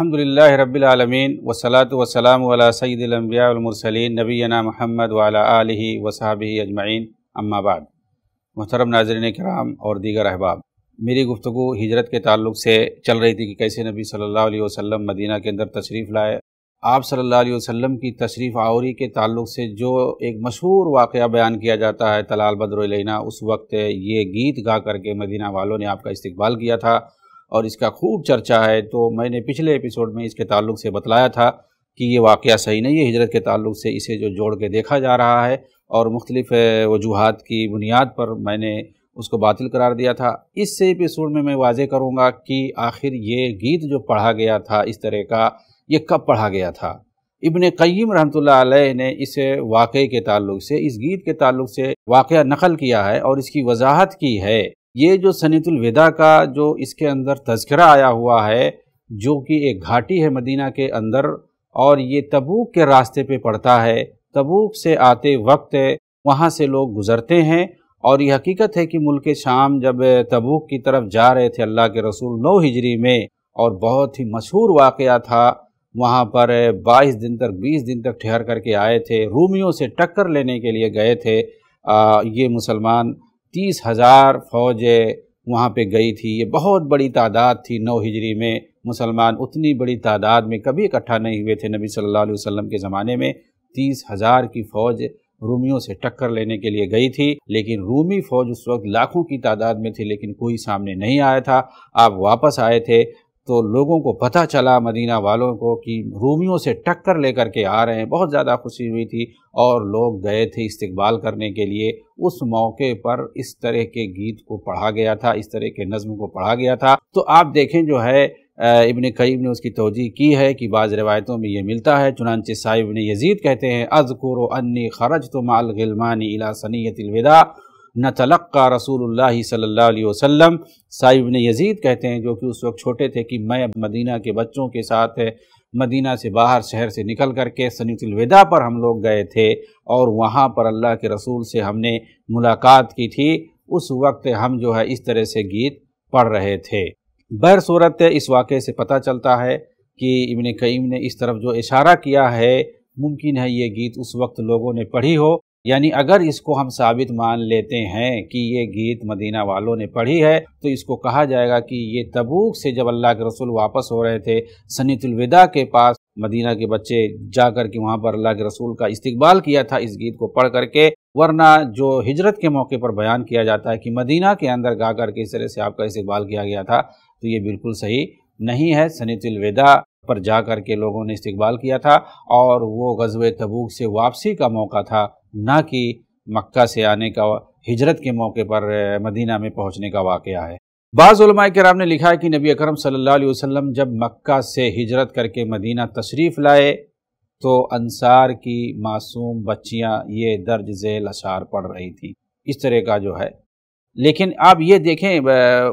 अलहमदिल्ला रबालमीन वसलात वसलाम सैदम्बियामरसलिन नबीना महमद वाला आलि वसाब अजमाइन अम्माबाद मोहतरम नाजरन कराम और दीगर अहबाब मेरी गुफ्तु हिजरत के ताल्लुक से चल रही थी कि कैसे नबी सल्लल्लाहु अलैहि वसल्लम मदीना के अंदर तशरीफ़ लाए आप सल्लल्लाहु अलैहि वसल्लम की तशरीफ़ आवरी के ताल्लुक से जो एक मशहूर वाक़ बयान किया जाता है तलाल बदरना उस वक्त ये गीत गा करके मदीना वालों ने आपका इस्तकबाल किया था और इसका खूब चर्चा है तो मैंने पिछले एपिसोड में इसके ताल्लुक से बतलाया था कि ये वाक़ सही नहीं है हिजरत के ताल्लुक से इसे जो जोड़ के देखा जा रहा है और मुख्तलिफ़ वजूहत की बुनियाद पर मैंने उसको बातिल करार दिया था इस एपिसोड में मैं वाजे करूँगा कि आखिर ये गीत जो पढ़ा गया था इस तरह का ये कब पढ़ा गया था इबन कईम रहमतुल्लाह ने इस वाक़े के ताल्लुक से इस गीत के ताल्लुक से वाक़ नकल किया है और इसकी वजाहत की है ये जो सनीतुल विदा का जो इसके अंदर तस्करा आया हुआ है जो कि एक घाटी है मदीना के अंदर और ये तबूक के रास्ते पे पड़ता है तबूक से आते वक्त वहाँ से लोग गुज़रते हैं और ये हकीकत है कि मुल्क शाम जब तबूक की तरफ जा रहे थे अल्लाह के रसूल नौ हिजरी में और बहुत ही मशहूर वाक़ था वहाँ पर 22 दिन तक 20 दिन तक ठहर करके आए थे रूमियों से टक्कर लेने के लिए गए थे आ, ये मुसलमान तीस हज़ार फौज वहाँ पे गई थी ये बहुत बड़ी तादाद थी नौ हिजरी में मुसलमान उतनी बड़ी तादाद में कभी इकट्ठा नहीं हुए थे नबी सल्लल्लाहु अलैहि वसल्लम के ज़माने में तीस हज़ार की फ़ौज रूमियों से टक्कर लेने के लिए गई थी लेकिन रूमी फ़ौज उस वक्त लाखों की तादाद में थी लेकिन कोई सामने नहीं आया था आप वापस आए थे तो लोगों को पता चला मदीना वालों को कि रूमियों से टक्कर लेकर के आ रहे हैं बहुत ज़्यादा खुशी हुई थी और लोग गए थे इस्तकबाल करने के लिए उस मौके पर इस तरह के गीत को पढ़ा गया था इस तरह के नज़म को पढ़ा गया था तो आप देखें जो है इबन कईब ने उसकी तोजी की है कि बाज़ रवायतों में ये मिलता है चुनानचे साहिब ने यजीद कहते हैं अजकुर अन्नी खरज तो माल गिलमानी इला सनीत न तलक़ा रसूल सल्ला वसम साहिब ने यजीद कहते हैं जो कि उस वक्त छोटे थे कि मैं मदीना के बच्चों के साथ है मदीना से बाहर शहर से निकल कर के सनीतुलविदा पर हम लोग गए थे और वहाँ पर अल्लाह के रसूल से हमने मुलाकात की थी उस वक्त हम जो है इस तरह से गीत पढ़ रहे थे बैर सूरत इस वाक़े से पता चलता है कि इबन कईम ने इस तरफ जो इशारा किया है मुमकिन है ये गीत उस वक्त लोगों ने पढ़ी हो यानी अगर इसको हम साबित मान लेते हैं कि ये गीत मदीना वालों ने पढ़ी है तो इसको कहा जाएगा कि ये तबूक से जब अल्लाह के रसूल वापस हो रहे थे सनीतुलविदा के पास मदीना के बच्चे जाकर के वहाँ पर अल्लाह के रसूल का इस्तकबाल किया था इस गीत को पढ़ करके वरना जो हिजरत के मौके पर बयान किया जाता है कि मदीना के अंदर गा करके इस तरह से आपका इस्तकबाल किया गया था तो ये बिल्कुल सही नहीं है सनीतुलविदा पर जा कर के लोगों ने इस्तकबाल किया था और वो गजब तबूक से वापसी का मौका था ना कि मक्का से आने का हिजरत के मौके पर मदीना में पहुंचने का वाक़ है बाज़ा कराम ने लिखा है कि नबी अकरम सल्लल्लाहु अलैहि वसल्लम जब मक्का से हिजरत करके मदीना तशरीफ़ लाए तो अंसार की मासूम बच्चियां ये दर्ज झेल अशार पढ़ रही थी इस तरह का जो है लेकिन आप ये देखें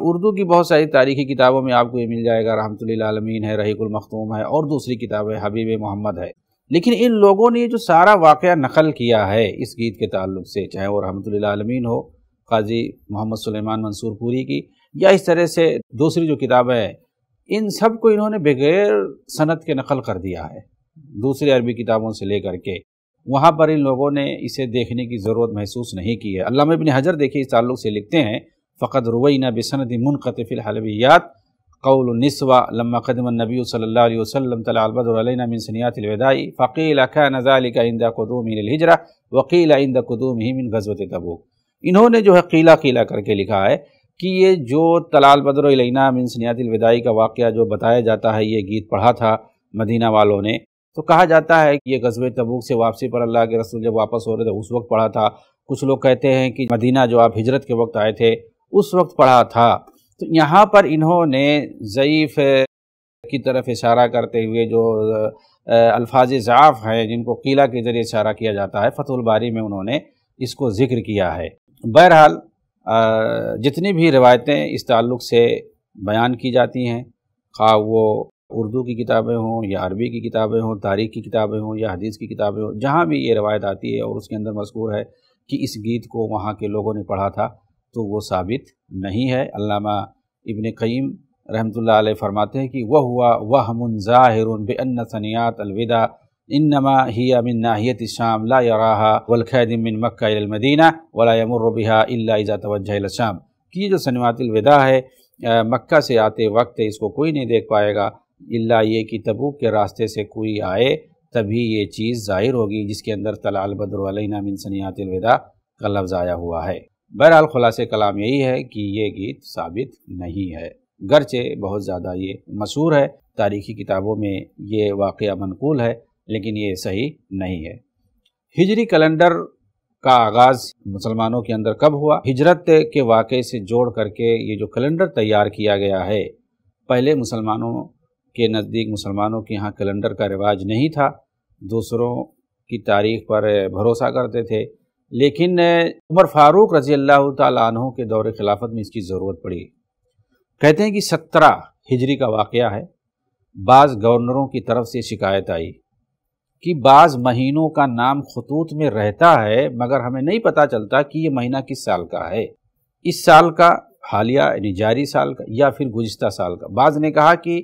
उर्दू की बहुत सारी तारीखी किताबों में आपको ये मिल जाएगा रहमतमीन है रहीकुल मखतूम है और दूसरी किताब है हबीब मोहम्मद है लेकिन इन लोगों ने जो सारा वाक़ नकल किया है इस गीत के ताल्लुक से चाहे वो रहमतुल्लामीन हो काजी मोहम्मद सुलेमान मंसूरपुरी की या इस तरह से दूसरी जो किताबें हैं इन सब को इन्होंने बगैर सनत के नकल कर दिया है दूसरी अरबी किताबों से लेकर के वहाँ पर इन लोगों ने इसे देखने की ज़रूरत महसूस नहीं की है अल्लाह हजर देखिए इस ताल्लुक से लिखते हैं फ़कत रुवैना बसनत मुनक़फ़िलहलवियात कौल नस्वा लम्मा कदमनबी सल्ला वसलम तलबदरसनियातलदाई फ़कील अखा नज़ालिका इंदा عند قدومه वकील आइंदा कदूम ही मिन गजवत तबूक इन्होंने जो है किला किला करके लिखा है कि ये जो तलाल बदरना मिन सनियातलविदाई का वाक़ जो बताया जाता है ये गीत पढ़ा था मदीना वालों ने तो कहा जाता है कि ये गजब तबूक से वापसी पर अल्लाह के रसूल जब वापस हो रहे थे उस वक्त पढ़ा था कुछ लोग कहते हैं कि मदीना जो आप हिजरत के वक्त आए थे उस वक्त पढ़ा था तो यहाँ पर इन्होंने ज़यीफ़ की तरफ इशारा करते हुए जो अल्फाज ज़ाफ़ हैं जिनको किला के ज़रिए इशारा किया जाता है फतुलबारी में उन्होंने इसको ज़िक्र किया है बहरहाल जितनी भी रवायतें इस ताल्लुक़ से बयान की जाती हैं खा वो उर्दू की किताबें हों या अरबी की किताबें हों तारीख की किताबें हों या हदीस की किताबें हों जहाँ भी ये रवायत आती है और उसके अंदर मशहूर है कि इस गीत को वहाँ के लोगों ने पढ़ा था तो वो साबित नहीं है अल्लामा इबन क़ीम रहमतुल्लाह अलैह फरमाते हैं कि वह हुआ वह हमन ज़ाहिर बेअन सनियात अलविदा इन नमा ही अमिन नाहियत शाम ला यहा वलखैदिन मिन मक्मदीना वलामरबिहा इज़ा तवजहलशाम कि ये जो सनवात अलविदा है मक्का से आते वक्त इसको कोई नहीं देख पाएगा इल्ला ये कि तबूक के रास्ते से कोई आए तभी ये चीज़ ज़ाहिर होगी जिसके अंदर तलाल बदर मिन सनियात अलविदा का लफ्ज़ आया हुआ है बहरहाल खुलासे कलाम यही है कि ये गीत साबित नहीं है गरचे बहुत ज़्यादा ये मशहूर है तारीखी किताबों में ये वाक़ मनकूल है लेकिन ये सही नहीं है हिजरी कैलेंडर का आगाज़ मुसलमानों के अंदर कब हुआ हिजरत के वाक़े से जोड़ करके ये जो कैलेंडर तैयार किया गया है पहले मुसलमानों के नज़दीक मुसलमानों के यहाँ कैलेंडर का रिवाज नहीं था दूसरों की तारीख पर भरोसा करते थे लेकिन उमर फारूक रजी अल्लाह तहों के दौर खिलाफत में इसकी ज़रूरत पड़ी कहते हैं कि सत्रह हिजरी का वाक़ है बाज़ गवर्नरों की तरफ से शिकायत आई कि बाज़ महीनों का नाम खतूत में रहता है मगर हमें नहीं पता चलता कि ये महीना किस साल का है इस साल का हालिया यानी जारी साल का या फिर गुज्त साल का बाज़ ने कहा कि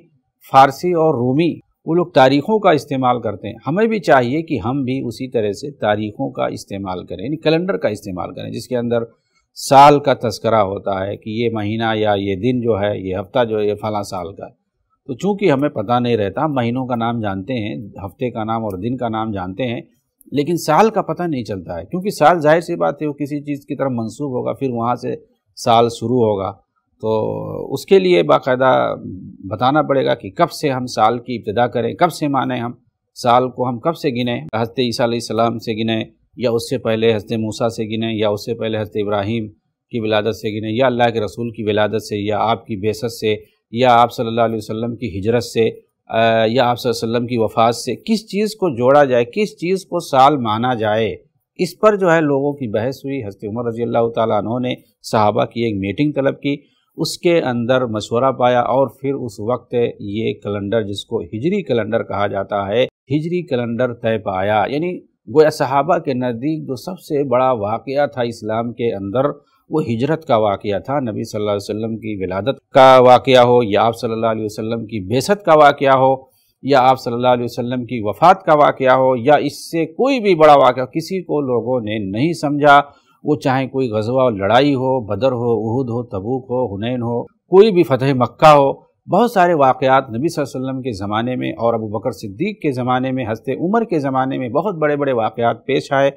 फ़ारसी और रूमी वो लोग तारीख़ों का इस्तेमाल करते हैं हमें भी चाहिए कि हम भी उसी तरह से तारीख़ों का इस्तेमाल करें यानी कैलेंडर का इस्तेमाल करें जिसके अंदर साल का तस्करा होता है कि ये महीना या ये दिन जो है ये हफ़्ता जो है ये फ़ला साल का है तो चूँकि हमें पता नहीं रहता महीनों का नाम जानते हैं हफ्ते का नाम और दिन का नाम जानते हैं लेकिन साल का पता नहीं चलता है क्योंकि साल जाहिर सी बात है वो किसी चीज़ की तरफ मंसूब होगा फिर वहाँ से साल शुरू होगा तो उसके लिए बाकायदा बताना पड़ेगा कि कब से हम साल की इब्तदा करें कब से माने हम साल को हम कब से गिने हजरत ईसा सलाम से गिने या उससे पहले हजरत मूसा से गिने या उससे पहले हजरत इब्राहिम की विलादत से गिने या अल्लाह के रसूल की विलादत से या आपकी बेसत से या आप सल्लल्लाहु अलैहि वसल्लम की हिजरत से या आप वसल्लम की वफात से किस चीज़ को जोड़ा जाए किस चीज़ को साल माना जाए इस पर जो है लोगों की बहस हुई हजरत उमर रजी अल्लाह ने सहाबा की एक मीटिंग तलब की उसके अंदर मशवरा पाया और फिर उस वक्त ये कैलेंडर जिसको हिजरी कैलेंडर कहा जाता है हिजरी कैलेंडर तय पाया यानी गोया सहाबा के नज़दीक जो सबसे बड़ा वाक़ था इस्लाम के अंदर वो हिजरत का वाक़ था नबी सल्लल्लाहु अलैहि वसल्लम की विलादत का वाक़ हो या आप सल्लल्लाहु अलैहि वसल्लम की बेसत का वाक़ हो या आप सल्लल्लाहु अलैहि वसल्लम की वफ़ात का वाक़ हो या इससे कोई भी बड़ा वाक़ किसी को लोगों ने नहीं समझा वो चाहे कोई गजवा लड़ाई हो बदर हो उहद हो तबूक हो हुनैन हो कोई भी फ़तेह मक्का हो बहुत सारे वाक़ात नबी वसल्लम के ज़माने में और अबू बकर सिद्दीक के ज़माने में हंसते उमर के ज़माने में बहुत बड़े बड़े वाक़ात पेश आए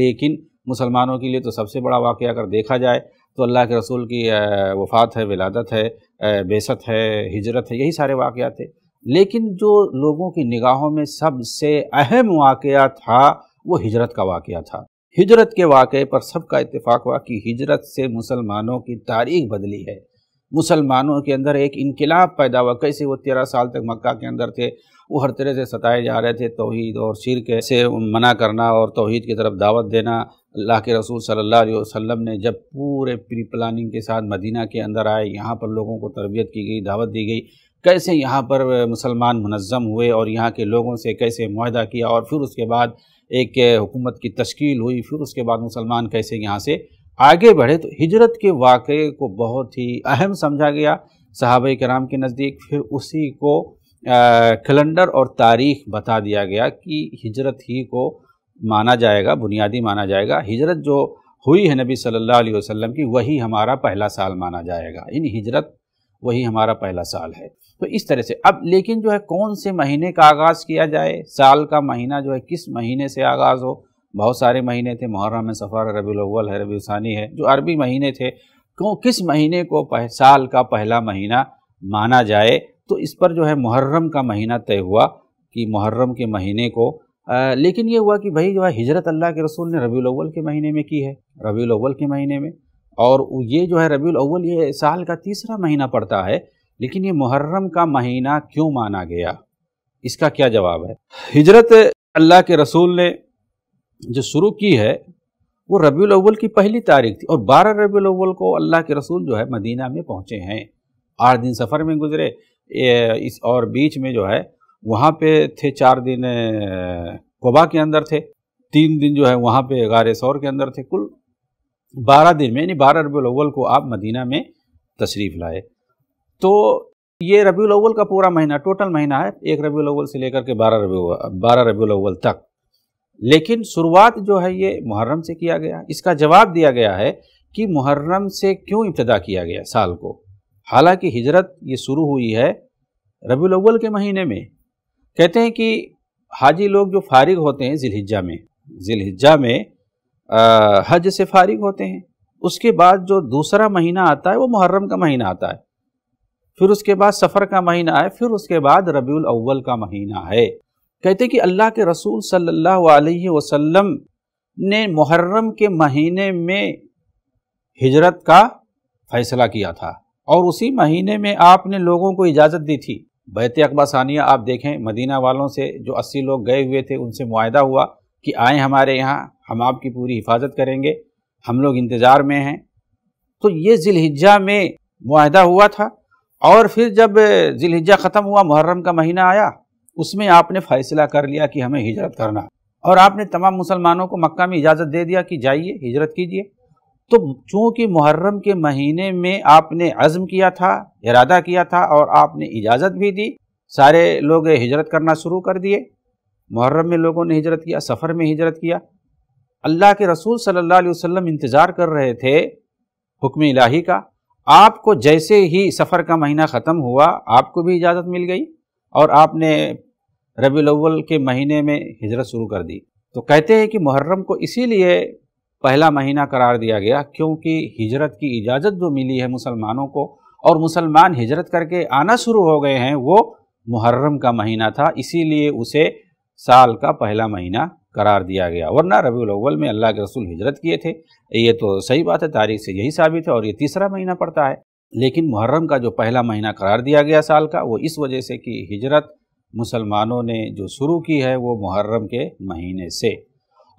लेकिन मुसलमानों के लिए तो सबसे बड़ा वाक़ अगर देखा जाए तो अल्लाह के रसूल की वफ़ात है विलादत है बेसत है हिजरत है यही सारे वाक़ थे लेकिन जो लोगों की निगाहों में सबसे अहम वाक़ था वो हिजरत का वाक़ था हिजरत के वाक़े पर सबका इतफाक़ हुआ कि हिजरत से मुसलमानों की तारीख बदली है मुसलमानों के अंदर एक इनकलाब पैदा हुआ कैसे वो तेरह साल तक मक्का के अंदर थे वो हर तरह से सताए जा रहे थे तोहद और शिर से मना करना और तोहद की तरफ दावत देना अल्लाह के रसूल सल्लल्लाहु अलैहि वसल्लम ने जब पूरे प्री प्लानिंग के साथ मदीना के अंदर आए यहाँ पर लोगों को तरबियत की गई दावत दी गई कैसे यहाँ पर मुसलमान मुनज़म हुए और यहाँ के लोगों से कैसे माहा किया और फिर उसके बाद एक हुकूमत की तश्कील हुई फिर उसके बाद मुसलमान कैसे यहाँ से आगे बढ़े तो हिजरत के वाक़े को बहुत ही अहम समझा गया साहब कराम के नज़दीक फिर उसी को कैलेंडर और तारीख बता दिया गया कि हिजरत ही को माना जाएगा बुनियादी माना जाएगा हिजरत जो हुई है नबी सल्लल्लाहु अलैहि वसल्लम की वही हमारा पहला साल माना जाएगा इन हिजरत वही हमारा पहला साल है तो इस तरह से अब लेकिन जो है कौन से महीने का आगाज़ किया जाए साल का महीना जो है किस महीने से आगाज़ हो बहुत सारे महीने थे मुहर्रम सफ़र रबी अव्वल है रबी ानी है जो अरबी महीने थे क्यों किस महीने को पह, साल का पहला महीना माना जाए तो इस पर जो है मुहर्रम का महीना तय हुआ कि मुहर्रम के महीने को आ, लेकिन ये हुआ कि भाई जो है हिजरत अल्लाह के रसूल ने रबी अव्वल के महीने में की है रबी अव्वल के महीने में और ये जो है रबी अव्वल ये साल का तीसरा महीना पड़ता है लेकिन ये मुहर्रम का महीना क्यों माना गया इसका क्या जवाब है हिजरत अल्लाह के रसूल ने जो शुरू की है वो रबी अव्वल की पहली तारीख थी और बारह रबी अव्वल को अल्लाह के रसूल जो है मदीना में पहुंचे हैं आठ दिन सफ़र में गुजरे इस और बीच में जो है वहाँ पे थे चार दिन कोबा के अंदर थे तीन दिन जो है वहाँ पे गारे सौर के अंदर थे कुल बारह दिन में यानी बारह रबी अव्वल को आप मदीना में तशरीफ़ लाए तो ये रबी अव्वल का पूरा महीना टोटल महीना है एक रबी अव्वल से लेकर के बारह रबी बारह रबी अव्वल तक लेकिन शुरुआत जो है ये मुहर्रम से किया गया इसका जवाब दिया गया है कि मुहर्रम से क्यों इब्तदा किया गया साल को हालांकि हिजरत ये शुरू हुई है रबी अव्वल के महीने में कहते हैं कि हाजी लोग जो फारिग होते हैं जिलहिजा में जिलहिजा में आ, हज से फारिग होते हैं उसके बाद जो दूसरा महीना आता है वो मुहर्रम का महीना आता है फिर उसके बाद सफ़र का महीना है फिर उसके बाद रबी अव्वल का महीना है कहते कि अल्लाह के रसूल सल्लल्लाहु अलैहि वसल्लम ने मुहर्रम के महीने में हिजरत का फैसला किया था और उसी महीने में आपने लोगों को इजाज़त दी थी बैत अकबा सानिया आप देखें मदीना वालों से जो अस्सी लोग गए हुए थे उनसे माहदा हुआ कि आए हमारे यहाँ हम आपकी पूरी हिफाजत करेंगे हम लोग इंतज़ार में हैं तो ये जिलहिजा में मुआदा हुआ था और फिर जब जिलहिजा ख़त्म हुआ मुहर्रम का महीना आया उसमें आपने फ़ैसला कर लिया कि हमें हिजरत करना और आपने तमाम मुसलमानों को मक्का में इजाज़त दे दिया कि जाइए हिजरत कीजिए तो चूँकि मुहर्रम के महीने में आपने अज़म किया था इरादा किया था और आपने इजाज़त भी दी सारे लोग हिजरत करना शुरू कर दिए मुहर्रम में लोगों ने हिजरत किया सफ़र में हिजरत किया अल्लाह के रसूल सल्लल्लाहु अलैहि वसल्लम इंतज़ार कर रहे थे हुक्म इलाही का आपको जैसे ही सफ़र का महीना ख़त्म हुआ आपको भी इजाज़त मिल गई और आपने रबी अव्वल के महीने में हिजरत शुरू कर दी तो कहते हैं कि मुहर्रम को इसीलिए पहला महीना करार दिया गया क्योंकि हिजरत की इजाज़त जो मिली है मुसलमानों को और मुसलमान हिजरत करके आना शुरू हो गए हैं वो मुहर्रम का महीना था इसीलिए उसे साल का पहला महीना करार दिया गया वरना रबी अव्वल में अल्लाह के रसूल हिजरत किए थे ये तो सही बात है तारीख से यही साबित है और ये तीसरा महीना पड़ता है लेकिन मुहर्रम का जो पहला महीना करार दिया गया साल का वो इस वजह से कि हिजरत मुसलमानों ने जो शुरू की है वो मुहर्रम के महीने से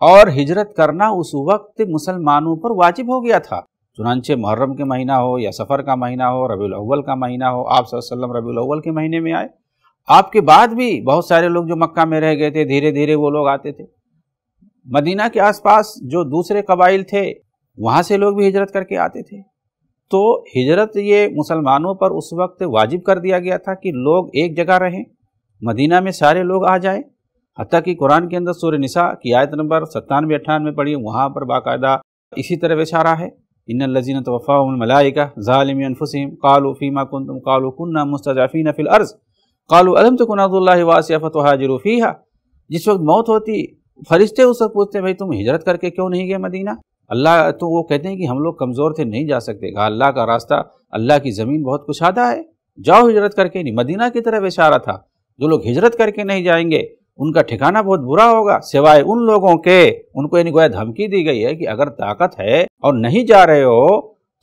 और हिजरत करना उस वक्त मुसलमानों पर वाजिब हो गया था चुनानचे मुहर्रम के महीना हो या सफ़र का महीना हो रबी अव्वल का महीना हो आप सल्लम रबी अव्वल के महीने में आए आपके बाद भी बहुत सारे लोग जो मक्का में रह गए थे धीरे धीरे वो लोग आते थे मदीना के आसपास जो दूसरे कबाइल थे वहाँ से लोग भी हिजरत करके आते थे तो हिजरत ये मुसलमानों पर उस वक्त वाजिब कर दिया गया था कि लोग एक जगह रहें मदीना में सारे लोग आ जाएं हती कि कुरान के अंदर सूर्य निसा की आयत नंबर सत्तानवे अट्ठानवे पढ़ी वहाँ पर बाकायदा इसी तरह इशारा है इन लजीन तोफ़ामलाइका ालमफ़ुसम कालू फ़ीमा कन तुम कालू कन्ना मुस्तफ़ी नफ़िल अर्ज़ कालू अलम तो कनादुल्ला वासिया फ़तहाजरूफ़ी जिस वक्त मौत होती फरिश्ते उससे पूछते हैं भाई तुम हिजरत करके क्यों नहीं गए मदीना अल्लाह तो वो कहते हैं कि हम लोग कमज़ोर थे नहीं जा सकते कहा अल्लाह का रास्ता अल्लाह की ज़मीन बहुत कुशादा है जाओ हिजरत करके नहीं मदीना की तरफ इशारा था जो लोग हिजरत करके नहीं जाएंगे उनका ठिकाना बहुत बुरा होगा सिवाय उन लोगों के उनको यानी गोया धमकी दी गई है कि अगर ताकत है और नहीं जा रहे हो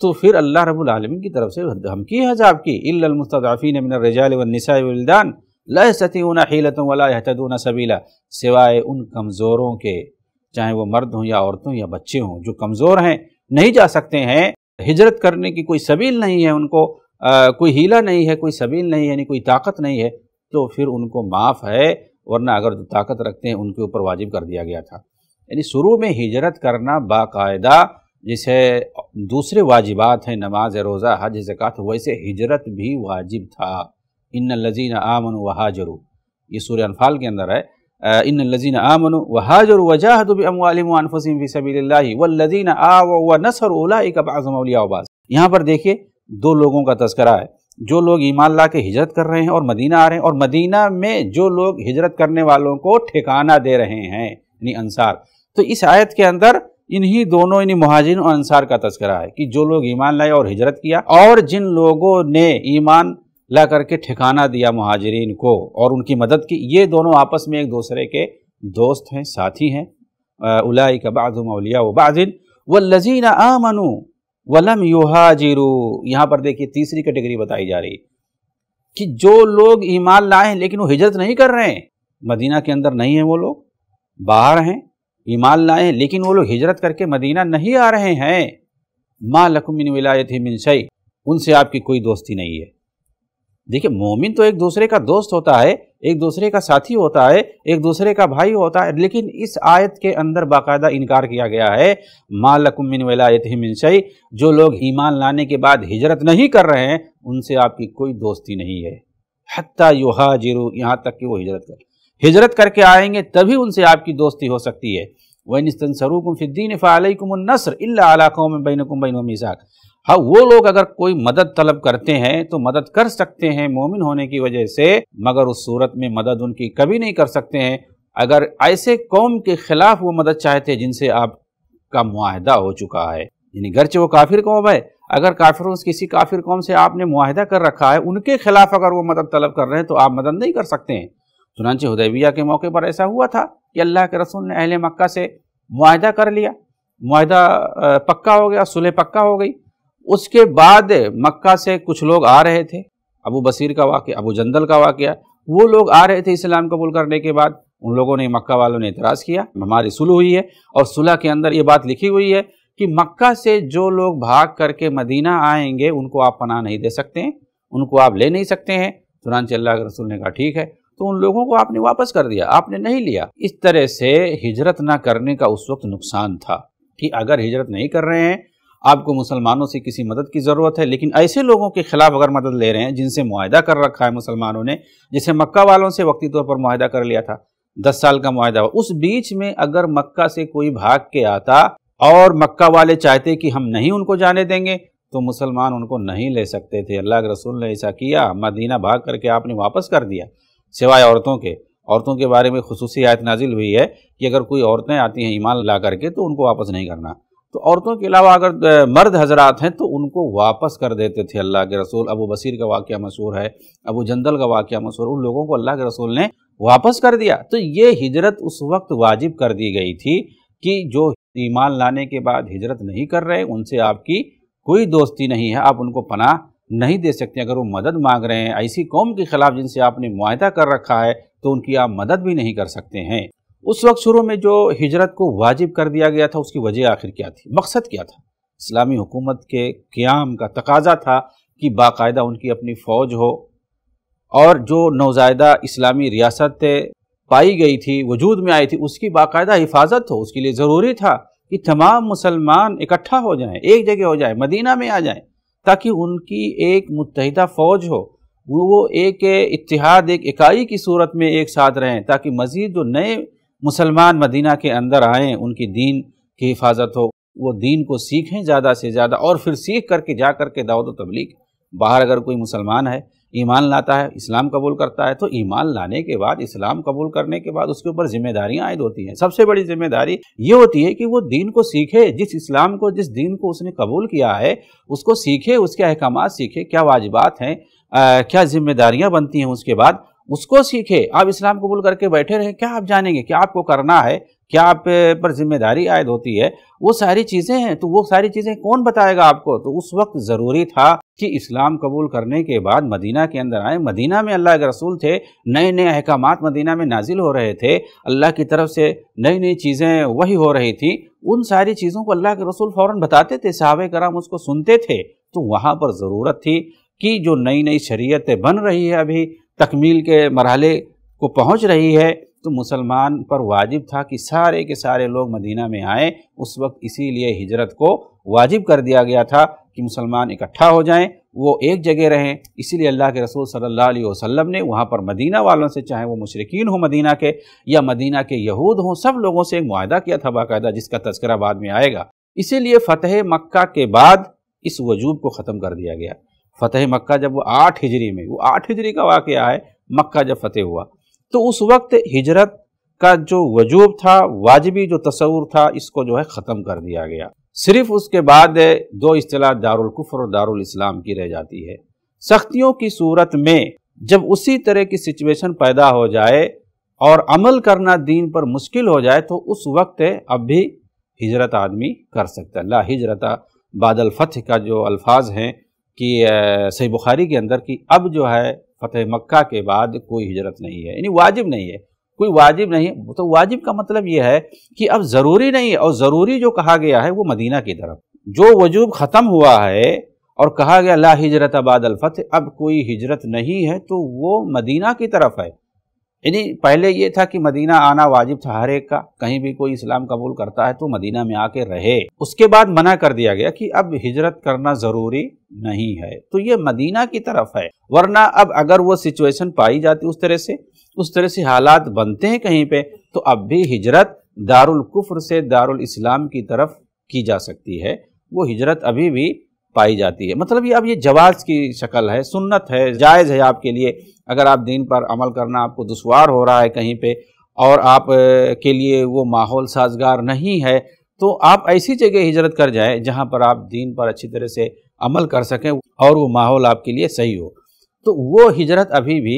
तो फिर अल्लाह रबुल आलमीन की तरफ से धमकी है हजाब की इल्लमस्तफ़ी नमिन रजालनिसादान लसतीना हीलत वला ना सबीला सिवाय उन कमज़ोरों के चाहे वो मर्द हों या औरतों या बच्चे हों जो कमज़ोर हैं नहीं जा सकते हैं हिजरत करने की कोई सबील नहीं है उनको आ, कोई हीला नहीं है कोई सबील नहीं है यानी कोई ताकत नहीं है तो फिर उनको माफ़ है वरना अगर जो ताकत रखते हैं उनके ऊपर वाजिब कर दिया गया था यानी शुरू में हिजरत करना बाकायदा जिसे दूसरे वाजिबात हैं नमाज रोज़ा हज ज़क़़त वैसे हिजरत भी वाजिब था इन लजीन आमन वहाजरू ये सूर्य अनफाल के अंदर है इन लजीन आमन व हाजर उलाबाज़मलियाबाज यहाँ पर देखिए दो लोगों का तस्करा है जो लोग ईमान ला के हिजरत कर रहे हैं और मदीना आ रहे हैं और मदीना में जो लोग हिजरत करने वालों को ठिकाना दे रहे हैं यानी अंसार तो इस आयत के अंदर इन्हीं दोनों इन्हीं महाजिन और अंसार का तस्करा है कि जो लोग ईमान लाए और हिजरत किया और जिन लोगों ने ईमान ला करके ठिकाना दिया महाजरीन को और उनकी मदद की ये दोनों आपस में एक दूसरे के दोस्त हैं साथी हैं उलाई का बाज़ुमलिया वबाजिन व लजीन आमनु वलम युहाजिरू यहाँ पर देखिए तीसरी कैटेगरी बताई जा रही कि जो लोग ईमान लाए हैं लेकिन वो हिजरत नहीं कर रहे हैं मदीना के अंदर नहीं है वो लोग बाहर हैं ईमान लाए हैं लेकिन वो लोग हिजरत करके मदीना नहीं आ रहे हैं माँ लकुमिन विलायत मिन उनसे आपकी कोई दोस्ती नहीं है देखिए मोमिन तो एक दूसरे का दोस्त होता है एक दूसरे का साथी होता है एक दूसरे का भाई होता है लेकिन इस आयत के अंदर बाकायदा इनकार किया गया है मालकुम मिन वलायत ही मिनशई जो लोग ईमान लाने के बाद हिजरत नहीं कर रहे हैं उनसे आपकी कोई दोस्ती नहीं है हती युहा जिरु यहाँ तक कि वो हिजरत कर हिजरत करके आएंगे तभी उनसे आपकी दोस्ती हो सकती है वनस्तनसरूकुम फ़िद्दीन फ़ालकुमनसर अला कौम बैनकुम बैन मिसाक हाँ वो लोग अगर कोई मदद तलब करते हैं तो मदद कर सकते हैं मोमिन होने की वजह से मगर उस सूरत में मदद उनकी कभी नहीं कर सकते हैं अगर ऐसे कौम के खिलाफ वो मदद चाहते हैं जिनसे आपका माहदा हो चुका है यानी गर्चे वो काफिर कौम है अगर काफिरों किसी काफिर कौम से आपने माहदा कर रखा है उनके खिलाफ अगर वो मदद तलब कर रहे हैं तो आप मदद नहीं कर सकते हैं चुनानचे हदयविया के मौके पर ऐसा हुआ था कि अल्लाह के रसूल ने अहल मक्का से माहदा कर लिया माहदा पक्का हो गया सुलह पक्का हो गई उसके बाद मक्का से कुछ लोग आ रहे थे अबू बसीर का वाक्य अबू जंदल का वाक्य वो लोग आ रहे थे इस्लाम कबूल करने के बाद उन लोगों ने मक्का वालों ने इतराज़ किया हमारी सुलह हुई है और सुलह के अंदर ये बात लिखी हुई है कि मक्का से जो लोग भाग करके मदीना आएंगे उनको आप पनाह नहीं दे सकते हैं उनको आप ले नहीं सकते हैं चुनान अल्लाह के रसूल ने कहा ठीक है तो उन लोगों को आपने वापस कर दिया आपने नहीं लिया इस तरह से हिजरत ना करने का उस वक्त नुकसान था कि अगर हिजरत नहीं कर रहे हैं आपको मुसलमानों से किसी मदद की ज़रूरत है लेकिन ऐसे लोगों के खिलाफ अगर मदद ले रहे हैं जिनसे माहदा कर रखा है मुसलमानों ने जैसे मक्का वालों से वक्ती तौर पर माहदा कर लिया था दस साल का माहदा हुआ उस बीच में अगर मक्का से कोई भाग के आता और मक्का वाले चाहते कि हम नहीं उनको जाने देंगे तो मुसलमान उनको नहीं ले सकते थे अल्लाह के रसूल ने ऐसा किया मदीना भाग करके आपने वापस कर दिया सिवाय औरतों के औरतों के बारे में खसूसी आयत नाजिल हुई है कि अगर कोई औरतें आती हैं ईमान ला करके तो उनको वापस नहीं करना तो औरतों के अलावा अगर मर्द हजरात हैं तो उनको वापस कर देते थे अल्लाह के रसूल अबू बसीर का वाक़ मशहूर है अबू जंदल का वाक़ मशहूर उन लोगों को अल्लाह के रसूल ने वापस कर दिया तो ये हिजरत उस वक्त वाजिब कर दी गई थी कि जो ईमान लाने के बाद हिजरत नहीं कर रहे उनसे आपकी कोई दोस्ती नहीं है आप उनको पनाह नहीं दे सकते अगर वो मदद मांग रहे हैं ऐसी कौम के खिलाफ जिनसे आपने माहदा कर रखा है तो उनकी आप मदद भी नहीं कर सकते हैं उस वक्त शुरू में जो हिजरत को वाजिब कर दिया गया था उसकी वजह आखिर क्या थी मकसद क्या था इस्लामी हुकूमत के क्याम का तकाजा था कि बाकायदा उनकी अपनी फ़ौज हो और जो नौजायदा इस्लामी रियासत पाई गई थी वजूद में आई थी उसकी बाकायदा हिफाजत हो उसके लिए ज़रूरी था कि तमाम मुसलमान इकट्ठा हो जाएं एक जगह हो जाए मदीना में आ जाएं ताकि उनकी एक मुतहदा फ़ौज हो वो एक इतिहाद एक इकाई की सूरत में एक साथ रहें ताकि मज़ीद जो नए मुसलमान मदीना के अंदर आएँ उनकी दीन की हिफाजत हो वो दीन को सीखें ज़्यादा से ज़्यादा और फिर सीख करके जा करके दाऊद तबलीग बाहर अगर कोई मुसलमान है ईमान लाता है इस्लाम कबूल करता है तो ईमान लाने के बाद इस्लाम कबूल करने के बाद उसके ऊपर जिम्मेदारियां आयद होती हैं सबसे बड़ी जिम्मेदारी ये होती है कि वो दीन को सीखे जिस इस्लाम को जिस दीन को उसने कबूल किया है उसको सीखे उसके अहकाम सीखे क्या वाजिबात हैं क्या जिम्मेदारियाँ बनती हैं उसके बाद उसको सीखे आप इस्लाम कबूल करके बैठे रहे क्या आप जानेंगे क्या आपको करना है क्या आप पर जिम्मेदारी आयद होती है वो सारी चीज़ें हैं तो वो सारी चीज़ें कौन बताएगा आपको तो उस वक्त ज़रूरी था कि इस्लाम कबूल करने के बाद मदीना के अंदर आए मदीना में अल्लाह के रसूल थे नए नए अहकाम मदीना में नाजिल हो रहे थे अल्लाह की तरफ से नई नई चीज़ें वही हो रही थी उन सारी चीज़ों को अल्लाह के रसूल फौरन बताते थे साहब कराम उसको सुनते थे तो वहाँ पर ज़रूरत थी कि जो नई नई शरीयतें बन रही है अभी तकमील के मरहले को पहुंच रही है तो मुसलमान पर वाजिब था कि सारे के सारे लोग मदीना में आए उस वक्त इसीलिए हिजरत को वाजिब कर दिया गया था कि मुसलमान इकट्ठा हो जाएं वो एक जगह रहें इसीलिए अल्लाह के रसूल सल्लल्लाहु अलैहि वसल्लम ने वहाँ पर मदीना वालों से चाहे वो मुशरकिन हो मदीना के या मदीना के यहूद हों सब लोगों से एक माहा किया था बाकायदा जिसका तस्करा बाद में आएगा इसीलिए फ़तेह मक्का के बाद इस वजूब को ख़त्म कर दिया गया फतेह मक्का जब वो आठ हिजरी में वो आठ हिजरी का वाक़ है मक्का जब फतेह हुआ तो उस वक्त हिजरत का जो वजूब था वाजबी जो तस्वूर था इसको जो है ख़त्म कर दिया गया सिर्फ उसके बाद दो अतलाह दारुलकुफ़र और दारुल इस्लाम की रह जाती है सख्तियों की सूरत में जब उसी तरह की सिचुएशन पैदा हो जाए और अमल करना दीन पर मुश्किल हो जाए तो उस वक्त अब भी हिजरत आदमी कर सकता है ला हिजरत बादल फतह का जो अल्फाज हैं कि सही बुखारी के अंदर कि अब जो है फतेह मक्का के बाद कोई हिजरत नहीं है यानी वाजिब नहीं है कोई वाजिब नहीं है तो वाजिब का मतलब यह है कि अब ज़रूरी नहीं है और ज़रूरी जो कहा गया है वो मदीना की तरफ जो वजूब ख़त्म हुआ है और कहा गया ला हिजरत आबाद अलफत अब कोई हिजरत नहीं है तो वो मदीना की तरफ है यानी पहले ये था कि मदीना आना वाजिब था हर एक का कहीं भी कोई इस्लाम कबूल करता है तो मदीना में आके रहे उसके बाद मना कर दिया गया कि अब हिजरत करना ज़रूरी नहीं है तो ये मदीना की तरफ है वरना अब अगर वो सिचुएशन पाई जाती उस तरह से उस तरह से हालात बनते हैं कहीं पे तो अब भी हिजरत दारुल कुफ्र से दारुल इस्लाम की तरफ की जा सकती है वो हिजरत अभी भी पाई जाती है मतलब ये अब ये जवाज की शक्ल है सुन्नत है जायज़ है आपके लिए अगर आप दीन पर अमल करना आपको दुशवार हो रहा है कहीं पे और आप के लिए वो माहौल साजगार नहीं है तो आप ऐसी जगह हिजरत कर जाएं जहाँ पर आप दीन पर अच्छी तरह से अमल कर सकें और वो माहौल आपके लिए सही हो तो वो हिजरत अभी भी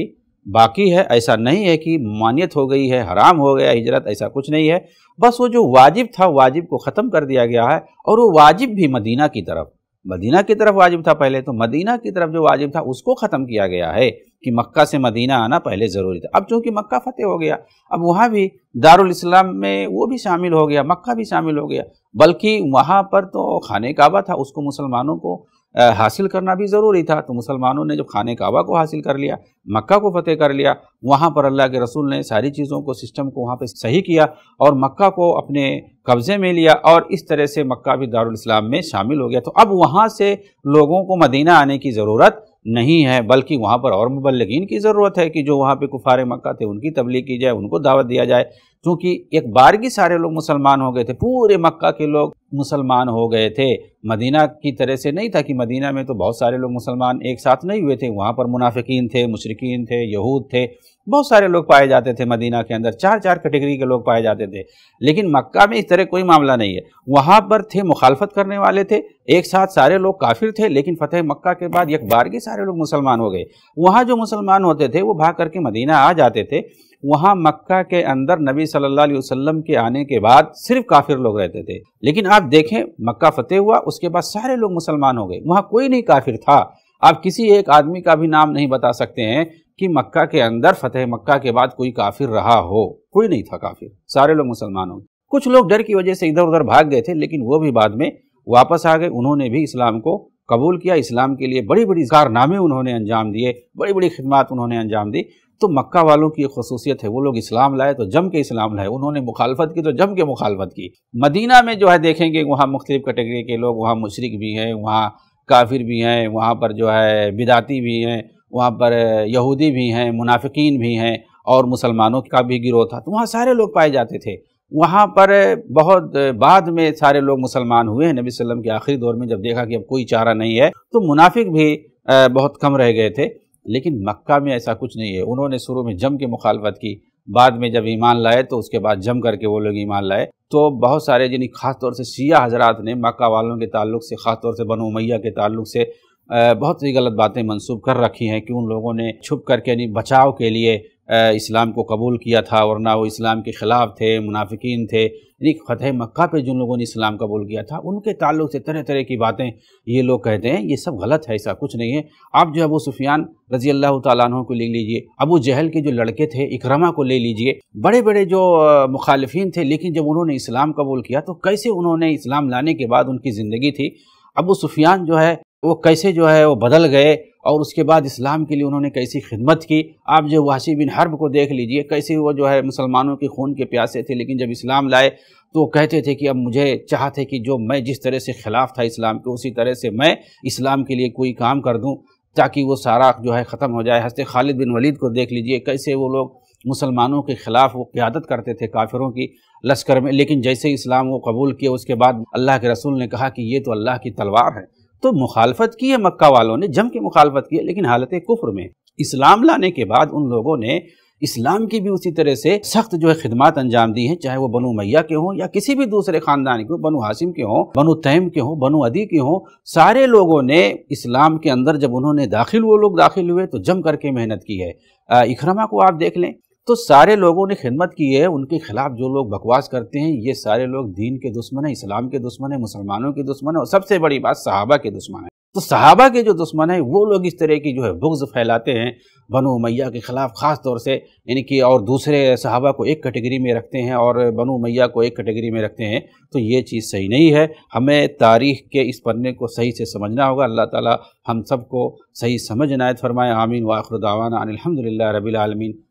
बाकी है ऐसा नहीं है कि मानियत हो गई है हराम हो गया हिजरत ऐसा कुछ नहीं है बस वो जो वाजिब था वाजिब को ख़त्म कर दिया गया है और वो वाजिब भी मदीना की तरफ मदीना की तरफ वाजिब था पहले तो मदीना की तरफ जो वाजिब था उसको ख़त्म किया गया है कि मक्का से मदीना आना पहले ज़रूरी था अब चूँकि मक्का फ़तेह हो गया अब वहाँ भी दारुल इस्लाम में वो भी शामिल हो गया मक्का भी शामिल हो गया बल्कि वहाँ पर तो खाने काबा था उसको मुसलमानों को हासिल करना भी ज़रूरी था तो मुसलमानों ने जब खाने काबा को हासिल कर लिया मक्का को फतेह कर लिया वहाँ पर अल्लाह के रसूल ने सारी चीज़ों को सिस्टम को वहाँ पर सही किया और मक्का को अपने कब्ज़े में लिया और इस तरह से मक्का भी दारुल इस्लाम में शामिल हो गया तो अब वहाँ से लोगों को मदीना आने की ज़रूरत नहीं है बल्कि वहाँ पर और मुबलगिन की ज़रूरत है कि जो वहाँ पर कुफार मक्का थे उनकी तबलीग की जाए उनको दावत दिया जाए क्योंकि एक बारगी सारे लोग मुसलमान हो गए थे पूरे मक्का के लोग मुसलमान हो गए थे मदीना की तरह से नहीं था कि मदीना में तो बहुत सारे लोग मुसलमान एक साथ नहीं हुए थे वहाँ पर मुनाफिकीन थे मुशरकिन थे यहूद थे बहुत सारे लोग पाए जाते थे मदीना के अंदर चार चार कैटेगरी के लोग पाए जाते थे लेकिन मक्का में इस तरह कोई मामला नहीं है वहाँ पर थे मुखालफत करने वाले थे एक साथ सारे लोग काफिर थे लेकिन फतेह मक्का के बाद एक बारगी सारे लोग मुसलमान हो गए वहाँ जो मुसलमान होते थे वो भाग करके मदीना आ जाते थे वहाँ मक्का के अंदर नबी सल्लल्लाहु अलैहि वसल्लम के आने के बाद सिर्फ काफिर लोग रहते थे लेकिन आप देखें मक्का फतेह हुआ उसके बाद सारे लोग मुसलमान हो गए वहाँ कोई नहीं काफिर था आप किसी एक आदमी का भी नाम नहीं बता सकते हैं कि मक्का के अंदर फतेह मक्का के बाद कोई काफिर रहा हो कोई नहीं था काफिर सारे लोग मुसलमान हो गए कुछ लोग डर की वजह से इधर उधर भाग गए थे लेकिन वो भी बाद में वापस आ गए उन्होंने भी इस्लाम को कबूल किया इस्लाम के लिए बड़ी बड़ी कारनामे उन्होंने अंजाम दिए बड़ी बड़ी खिदमत उन्होंने अंजाम दी तो मक्का वालों की एक खसूसियत है वो लोग इस्लाम लाए तो जम के इस्लाम लाए उन्होंने मुखालफत की तो जम के मुखालफत की मदीना में जो है देखेंगे वहाँ मुख्तलिफ़ कैटेगरी के लोग वहाँ मशरक भी हैं वहाँ काफिर भी हैं वहाँ पर जो है बिदाती भी हैं वहाँ पर यहूदी भी हैं मुनाफिकीन भी हैं और मुसलमानों का भी गिरोह था तो वहाँ सारे लोग पाए जाते थे वहाँ पर बहुत बाद में सारे लोग मुसलमान हुए हैं नबी वसम के आखिरी दौर में जब देखा कि अब कोई चारा नहीं है तो मुनाफिक भी बहुत कम रह गए थे लेकिन मक्का में ऐसा कुछ नहीं है उन्होंने शुरू में जम के मुखालफत की बाद में जब ईमान लाए तो उसके बाद जम करके वो लोग ईमान लाए तो बहुत सारे जिन्हें ख़ास तौर से शिया हजरात ने मक्का वालों के ताल्लुक से ख़ास तौर से बनो मैया के ताल्लुक से बहुत सी गलत बातें मंसूब कर रखी हैं कि उन लोगों ने छुप करके यानी बचाव के लिए इस्लाम को कबूल किया था वरना वो इस्लाम के ख़िलाफ़ थे मुनाफिकीन थे यानी फतेह मक्का पे जिन लोगों ने इस्लाम कबूल किया था उनके ताल्लुक से तरह तरह की बातें ये लोग कहते हैं ये सब गलत है ऐसा कुछ नहीं है आप जो अबू सुफियान रज़ी अल्लाह तु को ले लीजिए अबू जहल के जो लड़के थे इकरमा को ले लीजिए बड़े बड़े जो मुखालफी थे लेकिन जब उन्होंने इस्लाम कबूल किया तो कैसे उन्होंने इस्लाम लाने के बाद उनकी ज़िंदगी थी अबू सुफियान जो है वो कैसे जो है वो बदल गए और उसके बाद इस्लाम के लिए उन्होंने कैसी खिदमत की आप जो वासी बिन हर्ब को देख लीजिए कैसे वो जो है मुसलमानों के खून के प्यासे थे लेकिन जब इस्लाम लाए तो वो कहते थे कि अब मुझे चाहते कि जो मैं जिस तरह से ख़िलाफ़ था इस्लाम के उसी तरह से मैं इस्लाम के लिए कोई काम कर दूँ ताकि वो सारा जो है ख़त्म हो जाए हंसते खालिद बिन वलीद को देख लीजिए कैसे वो लोग मुसलमानों के ख़िलाफ़ वो क़्यादत करते थे काफिरों की लश्कर में लेकिन जैसे इस्लाम वो कबूल किए उसके बाद अल्लाह के रसूल ने कहा कि ये तो अल्लाह की तलवार है तो मुखालफत की है मक्का वालों ने जम के मुखालफत की है लेकिन हालत कुफ्र में इस्लाम लाने के बाद उन लोगों ने इस्लाम की भी उसी तरह से सख्त जो है खिदमत अंजाम दी हैं चाहे वो बनु मैया के हों या किसी भी दूसरे खानदान के बनु हासिम के हों बनु तैम के हों बनु अदी के हों सारे लोगों ने इस्लाम के अंदर जब उन्होंने दाखिल वो लोग दाखिल हुए तो जम करके मेहनत की है इकरमा को आप देख लें तो सारे लोगों ने खिदमत की है उनके खिलाफ जो लोग बकवास करते हैं ये सारे लोग दीन के दुश्मन है इस्लाम के दुश्मन है मुसलमानों के दुश्मन है और सबसे बड़ी बात सहाबा के दुश्मन है तो सहाबा के जो दुश्मन है वो लोग इस तरह की जो है बुग्ज फैलाते हैं बनो मैया के ख़िलाफ़ ख़ास तौर से यानी कि और दूसरे सहाबा को एक कैटेगरी में रखते हैं और बनो मैया को एक कैटेगरी में रखते हैं तो ये चीज़ सही नहीं है हमें तारीख़ के इस पन्ने को सही से समझना होगा अल्लाह ताला हम सबको सही समझ नायत फरमाए आमीन वाखरदावाना अनिलहमदिल्ला रबीआलमीन